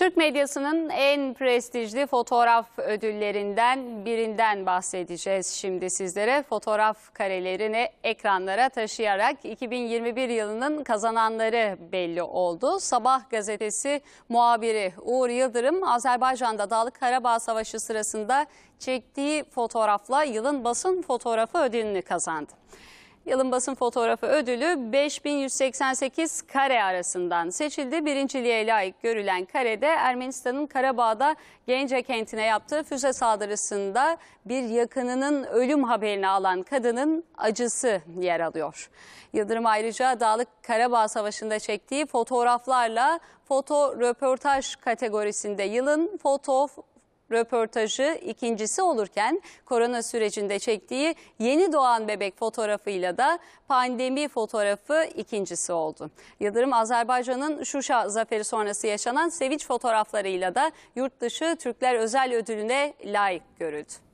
Türk medyasının en prestijli fotoğraf ödüllerinden birinden bahsedeceğiz şimdi sizlere. Fotoğraf karelerini ekranlara taşıyarak 2021 yılının kazananları belli oldu. Sabah gazetesi muhabiri Uğur Yıldırım Azerbaycan'da Dağlık Karabağ Savaşı sırasında çektiği fotoğrafla yılın basın fotoğrafı ödülünü kazandı. Yılın basın fotoğrafı ödülü 5188 kare arasından seçildi. Birinciliğe layık görülen karede Ermenistan'ın Karabağ'da Gence kentine yaptığı füze saldırısında bir yakınının ölüm haberini alan kadının acısı yer alıyor. Yıldırım ayrıca Dağlık Karabağ Savaşı'nda çektiği fotoğraflarla foto röportaj kategorisinde yılın foto röportajı ikincisi olurken korona sürecinde çektiği yeni doğan bebek fotoğrafıyla da pandemi fotoğrafı ikincisi oldu. Yıldırım Azerbaycan'ın Şuşa zaferi sonrası yaşanan sevinç fotoğraflarıyla da yurt dışı Türkler Özel Ödülü'ne layık görüldü.